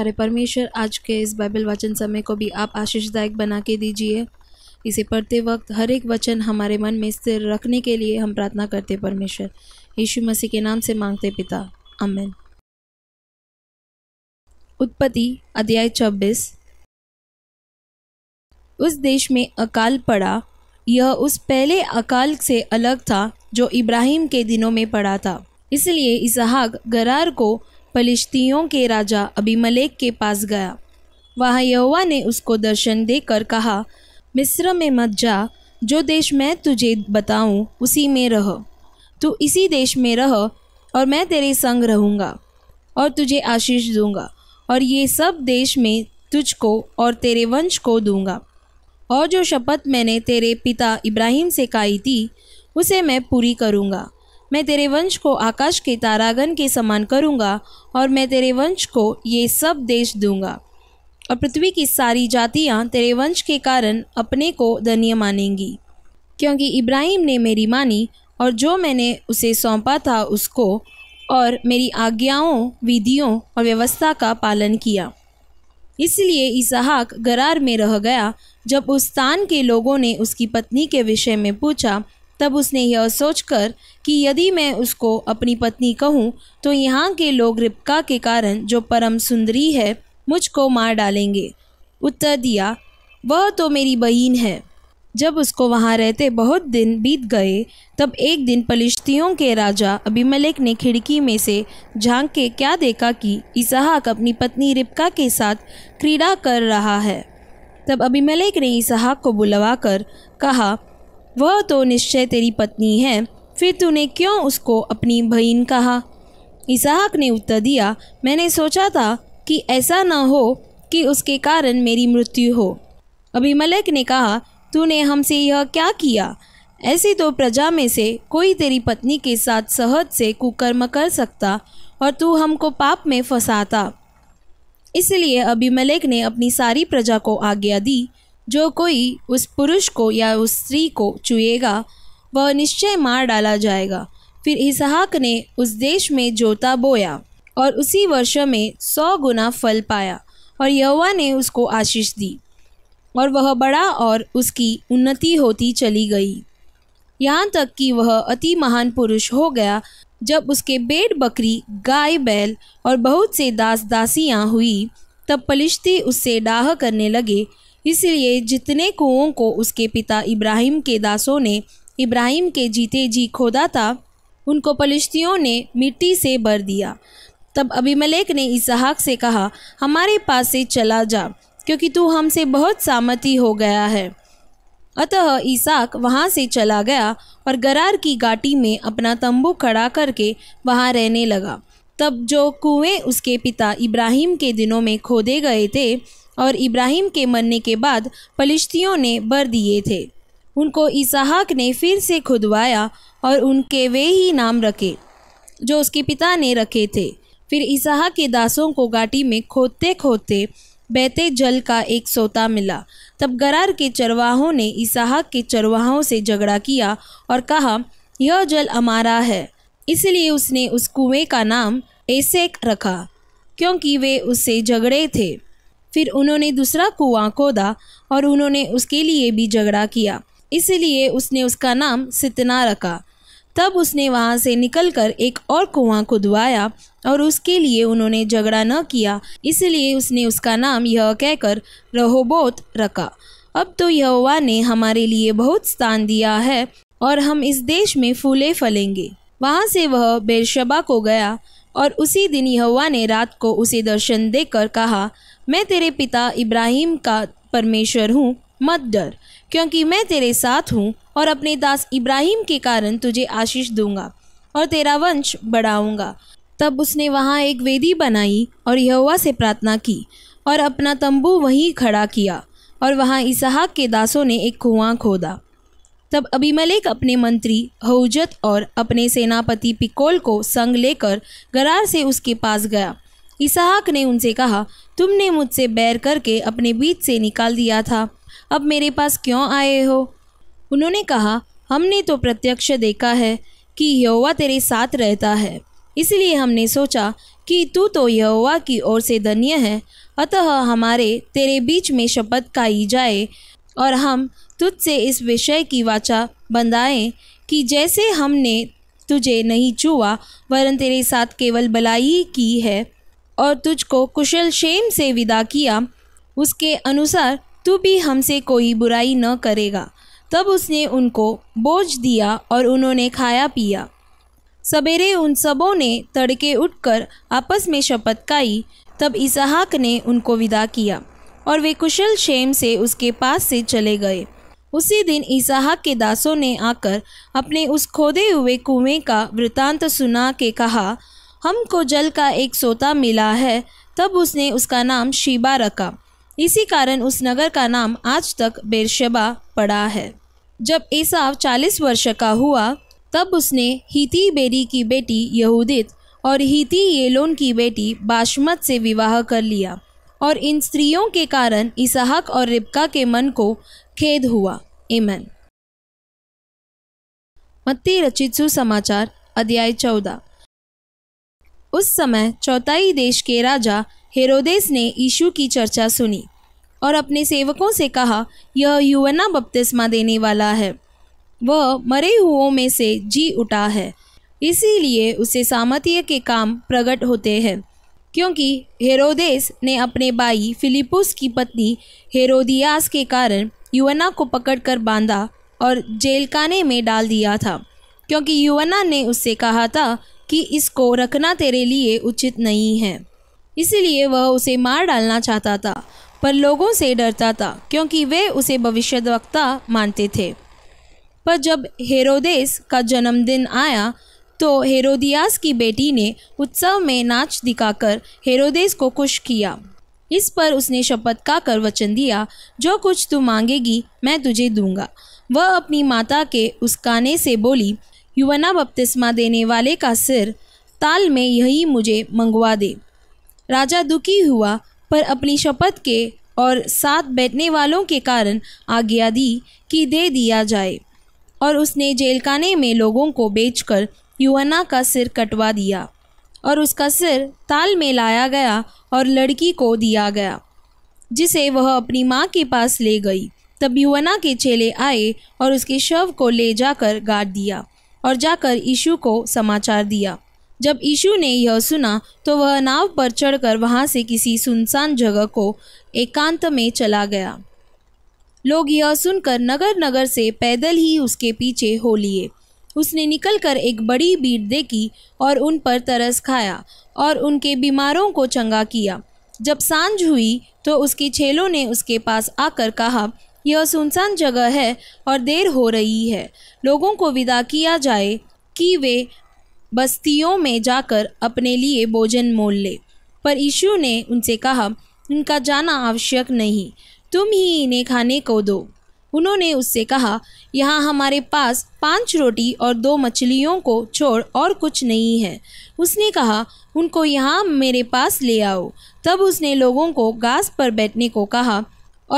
प्यारे परमेश्वर आज के इस बाइबल वचन समय को भी आप आशीषदायक बना के दीजिए इसे पढ़ते वक्त हर एक वचन हमारे मन में स्थिर रखने के लिए हम प्रार्थना करते परमेश्वर यीशु मसीह के नाम से मांगते पिता अमेन उत्पत्ति अध्याय चौबीस उस देश में अकाल पड़ा यह उस पहले अकाल से अलग था जो इब्राहिम के दिनों में पड़ा था इसलिए इसहाक गरार को पलिश्तियों के राजा अबीमलेक के पास गया वहाँ यहुआ ने उसको दर्शन देकर कहा मिस्र में मत जा जो देश मैं तुझे बताऊँ उसी में रह तू इसी देश में रह और मैं तेरे संग रहूँगा और तुझे आशीष दूंगा और ये सब देश में तुझको और तेरे वंश को दूँगा और जो शपथ मैंने तेरे पिता इब्राहिम से खाई थी उसे मैं पूरी करूँगा मैं तेरे वंश को आकाश के तारागन के समान करूँगा और मैं तेरे वंश को ये सब देश दूँगा और पृथ्वी की सारी जातियाँ तेरे वंश के कारण अपने को धन्य मानेंगी क्योंकि इब्राहिम ने मेरी मानी और जो मैंने उसे सौंपा था उसको और मेरी आज्ञाओं विधियों और व्यवस्था का पालन किया इसलिए इसहाक गरार में रह गया जब उस स्थान के लोगों ने उसकी पत्नी के विषय में पूछा तब उसने यह सोचकर कि यदि मैं उसको अपनी पत्नी कहूँ तो यहाँ के लोग रिपका के कारण जो परम सुंदरी है मुझको मार डालेंगे उत्तर दिया वह तो मेरी बहन है जब उसको वहाँ रहते बहुत दिन बीत गए तब एक दिन पलिश्तियों के राजा अभिमलिक ने खिड़की में से झांक के क्या देखा कि इसहाक अपनी पत्नी रिपका के साथ क्रीड़ा कर रहा है तब अभिमलिक ने इसहाक को बुलवा कर कहा वह तो निश्चय तेरी पत्नी है फिर तूने क्यों उसको अपनी बहन कहा इसहाक ने उत्तर दिया मैंने सोचा था कि ऐसा न हो कि उसके कारण मेरी मृत्यु हो अभिमलक ने कहा तूने हमसे यह क्या किया ऐसी तो प्रजा में से कोई तेरी पत्नी के साथ सहज से कुकर्म कर सकता और तू हमको पाप में फंसाता इसलिए अभिमलेक ने अपनी सारी प्रजा को आज्ञा दी जो कोई उस पुरुष को या उस स्त्री को चुएगा वह निश्चय मार डाला जाएगा फिर इसहाक ने उस देश में जोता बोया और उसी वर्ष में सौ गुना फल पाया और यहोवा ने उसको आशीष दी और वह बड़ा और उसकी उन्नति होती चली गई यहाँ तक कि वह अति महान पुरुष हो गया जब उसके बेड बकरी गाय बैल और बहुत से दास दासियाँ हुई तब पलिश्ती उससे डाह करने लगे इसलिए जितने कुओं को उसके पिता इब्राहिम के दासों ने इब्राहिम के जीते जी खोदा था उनको पलिश्तियों ने मिट्टी से भर दिया तब अभिमलेक ने इसहाक से कहा हमारे पास से चला जा क्योंकि तू हमसे बहुत सामती हो गया है अतः ईसाक वहाँ से चला गया और गरार की घाटी में अपना तंबू खड़ा करके वहाँ रहने लगा तब जो कुएं उसके पिता इब्राहिम के दिनों में खोदे गए थे और इब्राहिम के मरने के बाद पलिश्तियों ने भर दिए थे उनको इसहाक ने फिर से खुदवाया और उनके वे ही नाम रखे जो उसके पिता ने रखे थे फिर इसहाक के दासों को घाटी में खोदते खोदते बहते जल का एक सोता मिला तब गरार के चरवाहों ने इसहाक के चरवाहों से झगड़ा किया और कहा यह जल हमारा है इसलिए उसने उस कुएं का नाम एसेक रखा क्योंकि वे उससे झगड़े थे फिर उन्होंने दूसरा कुआं खोदा और उन्होंने उसके लिए भी झगड़ा किया इसलिए उसने उसका नाम सितना रखा तब उसने वहाँ से निकलकर एक और कुआं खुदवाया और उसके लिए उन्होंने झगड़ा न किया इसलिए उसने उसका नाम यह कहकर रहोबोत रखा अब तो यहोवा ने हमारे लिए बहुत स्थान दिया है और हम इस देश में फूले फलेंगे वहाँ से वह बेरशबा को गया और उसी दिन यहोवा ने रात को उसे दर्शन देकर कहा मैं तेरे पिता इब्राहिम का परमेश्वर हूँ मत डर क्योंकि मैं तेरे साथ हूँ और अपने दास इब्राहिम के कारण तुझे आशीष दूंगा और तेरा वंश बढ़ाऊंगा तब उसने वहाँ एक वेदी बनाई और यहोवा से प्रार्थना की और अपना तंबू वहीं खड़ा किया और वहाँ इसहाक के दासों ने एक कुआं खोदा तब अभिमलेक अपने मंत्री हौजत और अपने सेनापति पिकोल को संग लेकर गरार से उसके पास गया इसहाक ने उनसे कहा तुमने मुझसे बैर करके अपने बीच से निकाल दिया था अब मेरे पास क्यों आए हो उन्होंने कहा हमने तो प्रत्यक्ष देखा है कि यहोवा तेरे साथ रहता है इसलिए हमने सोचा कि तू तो यहोवा की ओर से धन्य है अतः हमारे तेरे बीच में शपथ खाई जाए और हम तुझसे इस विषय की वाचा बंधाएं कि जैसे हमने तुझे नहीं छुआ वरन तेरे साथ केवल भलाई की है और तुझको कुशल शेम से विदा किया उसके अनुसार तू भी हमसे कोई बुराई न करेगा तब उसने उनको बोझ दिया और उन्होंने खाया पिया सवेरे उन सबों ने तड़के उठकर आपस में शपथ खाई तब इसहाक ने उनको विदा किया और वे कुशल शेम से उसके पास से चले गए उसी दिन ईसाहा के दासों ने आकर अपने उस खोदे हुए कुएं का वृतांत सुना के कहा हमको जल का एक सोता मिला है तब उसने उसका नाम शिबा रखा इसी कारण उस नगर का नाम आज तक बेरशबा पड़ा है जब ईसाव चालीस वर्ष का हुआ तब उसने हीती बेरी की बेटी यहूदित और हीती येलोन की बेटी बाशमत से विवाह कर लिया और इन स्त्रियों के कारण इसहाक और रिबका के मन को खेद हुआ एमन मत्ती रचित सुसमाचार अध्याय चौदह उस समय चौथाई देश के राजा हेरोदेस ने यीशु की चर्चा सुनी और अपने सेवकों से कहा यह युवना बपतिस्मा देने वाला है वह मरे हुओं में से जी उठा है इसीलिए उसे सामर्थ्य के काम प्रकट होते हैं क्योंकि हेरोदेस ने अपने भाई फिलिपुस की पत्नी हेरोदियास के कारण युवना को पकड़कर बांधा और जेलखाने में डाल दिया था क्योंकि युवना ने उससे कहा था कि इसको रखना तेरे लिए उचित नहीं है इसलिए वह उसे मार डालना चाहता था पर लोगों से डरता था क्योंकि वे उसे भविष्यवक्ता मानते थे पर जब हेरोदेस का जन्मदिन आया तो हेरोदियास की बेटी ने उत्सव में नाच दिखाकर हेरोदेस को खुश किया इस पर उसने शपथ का कर वचन दिया जो कुछ तू मांगेगी मैं तुझे दूंगा वह अपनी माता के उस काने से बोली युवना बपतिस्मा देने वाले का सिर ताल में यही मुझे मंगवा दे राजा दुखी हुआ पर अपनी शपथ के और साथ बैठने वालों के कारण आज्ञा दी कि दे दिया जाए और उसने जेलखाने में लोगों को बेचकर युवना का सिर कटवा दिया और उसका सिर ताल में लाया गया और लड़की को दिया गया जिसे वह अपनी माँ के पास ले गई तब युवना के चेले आए और उसके शव को ले जाकर गाड़ दिया और जाकर यीशु को समाचार दिया जब यीशु ने यह सुना तो वह नाव पर चढ़कर वहाँ से किसी सुनसान जगह को एकांत में चला गया लोग यह सुनकर नगर नगर से पैदल ही उसके पीछे हो लिए उसने निकलकर एक बड़ी बीट देखी और उन पर तरस खाया और उनके बीमारों को चंगा किया जब सांझ हुई तो उसके छेलों ने उसके पास आकर कहा यह सुनसान जगह है और देर हो रही है लोगों को विदा किया जाए कि वे बस्तियों में जाकर अपने लिए भोजन मोल ले पर यीशु ने उनसे कहा उनका जाना आवश्यक नहीं तुम ही इन्हें खाने को दो उन्होंने उससे कहा यहाँ हमारे पास पांच रोटी और दो मछलियों को छोड़ और कुछ नहीं है उसने कहा उनको यहाँ मेरे पास ले आओ तब उसने लोगों को घास पर बैठने को कहा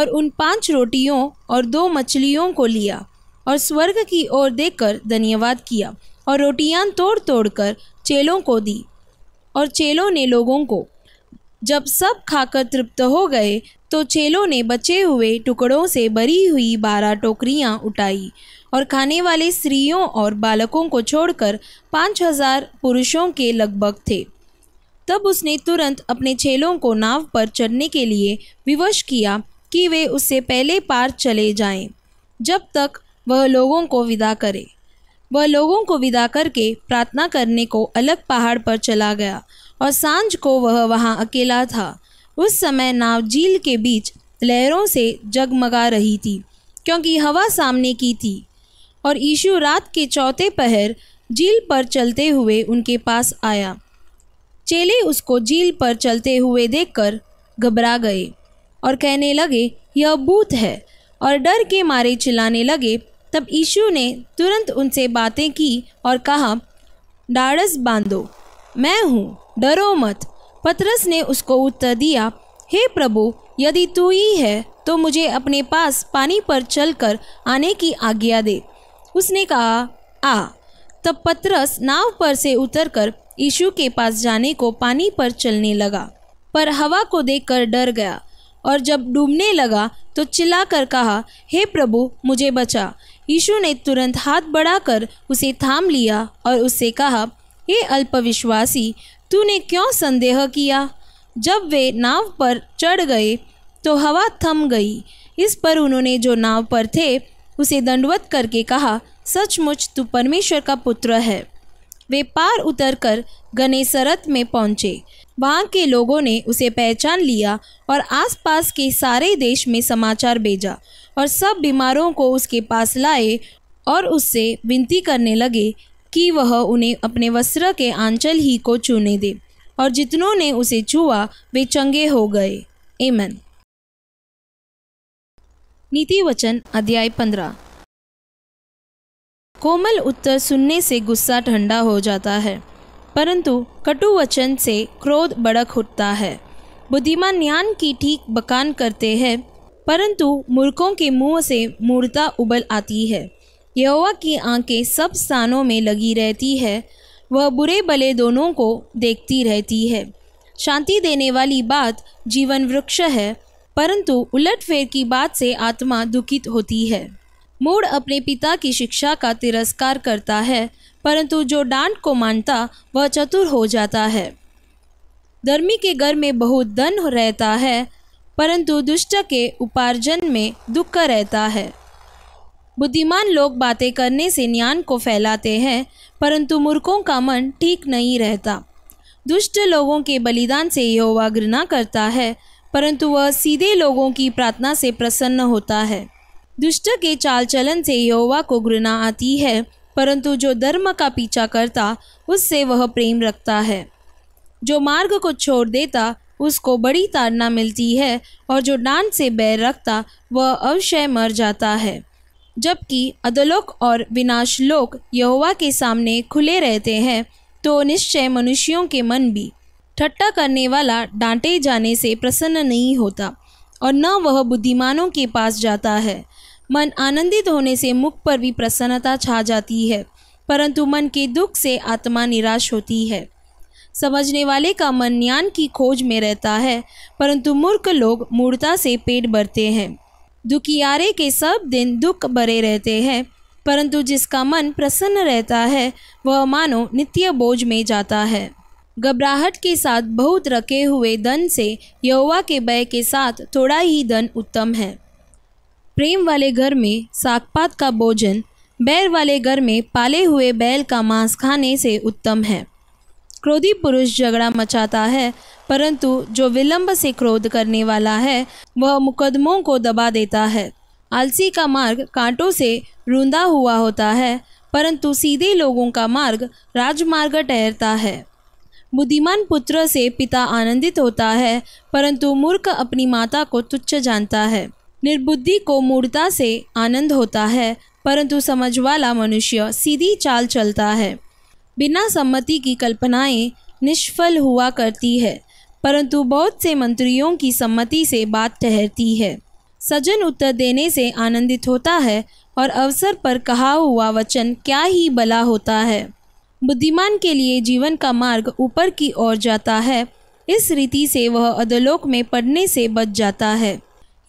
और उन पांच रोटियों और दो मछलियों को लिया और स्वर्ग की ओर देखकर धन्यवाद किया और रोटियां तोड़ तोड़ कर चेलों को दी और चेलों ने लोगों को जब सब खाकर तृप्त हो गए तो चेलों ने बचे हुए टुकड़ों से भरी हुई बारह टोकरियां उठाई और खाने वाले स्त्रियों और बालकों को छोड़कर पाँच हजार पुरुषों के लगभग थे तब उसने तुरंत अपने चेलों को नाव पर चढ़ने के लिए विवश किया कि वे उससे पहले पार चले जाएं, जब तक वह लोगों को विदा करे वह लोगों को विदा करके प्रार्थना करने को अलग पहाड़ पर चला गया और सांझ को वह वहाँ अकेला था उस समय नाव झील के बीच लहरों से जगमगा रही थी क्योंकि हवा सामने की थी और यीशु रात के चौथे पहर झील पर चलते हुए उनके पास आया चेले उसको झील पर चलते हुए देखकर घबरा गए और कहने लगे यह भूत है और डर के मारे चिल्लाने लगे तब यीशु ने तुरंत उनसे बातें की और कहा डाड़स बांधो मैं हूँ डरो मत पतरस ने उसको उत्तर दिया हे प्रभु यदि तू ही है तो मुझे अपने पास पानी पर चलकर आने की आज्ञा दे उसने कहा आ तब पतरस नाव पर से उतरकर यीशु के पास जाने को पानी पर चलने लगा पर हवा को देखकर डर गया और जब डूबने लगा तो चिल्लाकर कहा हे प्रभु मुझे बचा यीशु ने तुरंत हाथ बढ़ाकर उसे थाम लिया और उससे कहा हे अल्पविश्वासी तूने क्यों संदेह किया जब वे नाव पर चढ़ गए तो हवा थम गई इस पर उन्होंने जो नाव पर थे उसे दंडवत करके कहा सचमुच तू परमेश्वर का पुत्र है वे पार उतर कर गनेसरत में पहुंचे वहाँ के लोगों ने उसे पहचान लिया और आसपास के सारे देश में समाचार भेजा और सब बीमारों को उसके पास लाए और उससे विनती करने लगे कि वह उन्हें अपने वस्त्र के आंचल ही को चूने दे और जितनों ने उसे छुआ वे चंगे हो गए एमन नीति वचन अध्याय पंद्रह कोमल उत्तर सुनने से गुस्सा ठंडा हो जाता है परंतु कटु वचन से क्रोध बड़क उठता है बुद्धिमान ज्ञान की ठीक बकान करते हैं परंतु मूर्खों के मुंह से मूर्ता उबल आती है यहोवा की आंखें सब स्थानों में लगी रहती है वह बुरे भले दोनों को देखती रहती है शांति देने वाली बात जीवन वृक्ष है परंतु उलट फेर की बात से आत्मा दुखित होती है मूड अपने पिता की शिक्षा का तिरस्कार करता है परंतु जो डांट को मानता वह चतुर हो जाता है धर्मी के घर में बहुत धन रहता है परंतु दुष्ट के उपार्जन में दुख रहता है बुद्धिमान लोग बातें करने से ज्ञान को फैलाते हैं परंतु मूर्खों का मन ठीक नहीं रहता दुष्ट लोगों के बलिदान से यह घृणा करता है परंतु वह सीधे लोगों की प्रार्थना से प्रसन्न होता है दुष्ट के चाल चलन से यहोवा को घृणा आती है परंतु जो धर्म का पीछा करता उससे वह प्रेम रखता है जो मार्ग को छोड़ देता उसको बड़ी ताड़ना मिलती है और जो डांट से बैर रखता वह अवश्य मर जाता है जबकि अधोलोक और विनाशलोक यहोवा के सामने खुले रहते हैं तो निश्चय मनुष्यों के मन भी ठट्टा करने वाला डांटे जाने से प्रसन्न नहीं होता और न वह बुद्धिमानों के पास जाता है मन आनंदित होने से मुख पर भी प्रसन्नता छा जाती है परंतु मन के दुख से आत्मा निराश होती है समझने वाले का मन ज्ञान की खोज में रहता है परंतु मूर्ख लोग मूर्ता से पेट भरते हैं दुखियारे के सब दिन दुख भरे रहते हैं परंतु जिसका मन प्रसन्न रहता है वह मानो नित्य बोझ में जाता है घबराहट के साथ बहुत रखे हुए धन से यहोवा के भय के साथ थोड़ा ही धन उत्तम है प्रेम वाले घर में सागपात का भोजन बैर वाले घर में पाले हुए बैल का मांस खाने से उत्तम है क्रोधी पुरुष झगड़ा मचाता है परंतु जो विलंब से क्रोध करने वाला है वह मुकदमों को दबा देता है आलसी का मार्ग कांटों से रूंधा हुआ होता है परंतु सीधे लोगों का मार्ग राजमार्ग ठहरता है बुद्धिमान पुत्र से पिता आनंदित होता है परंतु मूर्ख अपनी माता को तुच्छ जानता है निर्बुद्धि को मूर्ता से आनंद होता है परंतु समझ वाला मनुष्य सीधी चाल चलता है बिना सम्मति की कल्पनाएं निष्फल हुआ करती है परंतु बहुत से मंत्रियों की सम्मति से बात ठहरती है सजन उत्तर देने से आनंदित होता है और अवसर पर कहा हुआ वचन क्या ही भला होता है बुद्धिमान के लिए जीवन का मार्ग ऊपर की ओर जाता है इस रीति से वह अधलोक में पढ़ने से बच जाता है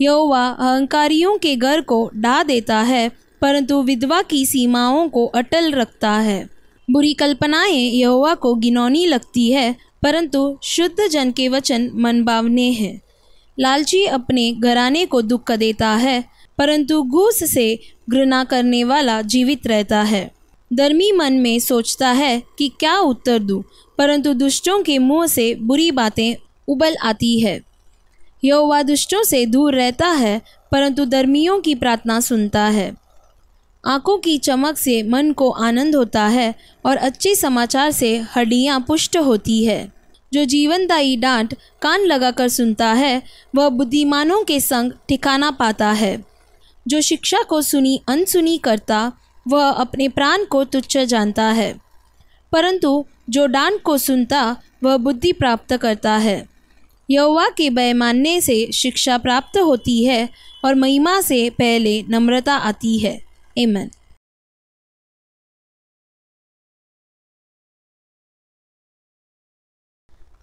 यौवा अहंकारियों के घर को डा देता है परंतु विधवा की सीमाओं को अटल रखता है बुरी कल्पनाएं यहोवा को गिनौनी लगती है परंतु शुद्ध जन के वचन मनभावने हैं लालची अपने घराने को दुख देता है परंतु घूस से घृणा करने वाला जीवित रहता है धर्मी मन में सोचता है कि क्या उत्तर दूं, परंतु दुष्टों के मुंह से बुरी बातें उबल आती है यौवा दुष्टों से दूर रहता है परंतु धर्मियों की प्रार्थना सुनता है आँखों की चमक से मन को आनंद होता है और अच्छे समाचार से हड्डियाँ पुष्ट होती है जो जीवनदायी डांट कान लगाकर सुनता है वह बुद्धिमानों के संग ठिकाना पाता है जो शिक्षा को सुनी अनसुनी करता वह अपने प्राण को तुच्छ जानता है परंतु जो डांट को सुनता वह बुद्धि प्राप्त करता है यौवा के भय मानने से शिक्षा प्राप्त होती है और महिमा से पहले नम्रता आती है Amen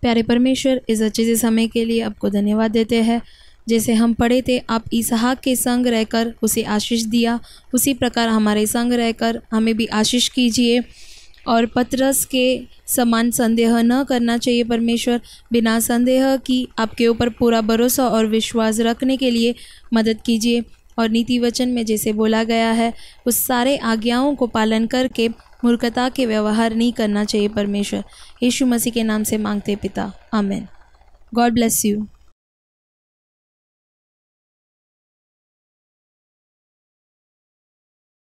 प्यारे परमेश्वर इस अच्छे से समय के लिए आपको धन्यवाद देते हैं जैसे हम पढ़े थे आप इसहाक के संग रहकर उसे आशीष दिया उसी प्रकार हमारे संग रहकर हमें भी आशीष कीजिए और पत्रस के समान संदेह न करना चाहिए परमेश्वर बिना संदेह की आपके ऊपर पूरा भरोसा और विश्वास रखने के लिए मदद कीजिए और नीति वचन में जैसे बोला गया है उस सारे आज्ञाओं को पालन करके मूर्खता के व्यवहार नहीं करना चाहिए परमेश्वर यीशु मसीह के नाम से मांगते पिता आमेन गॉड ब्लेस यू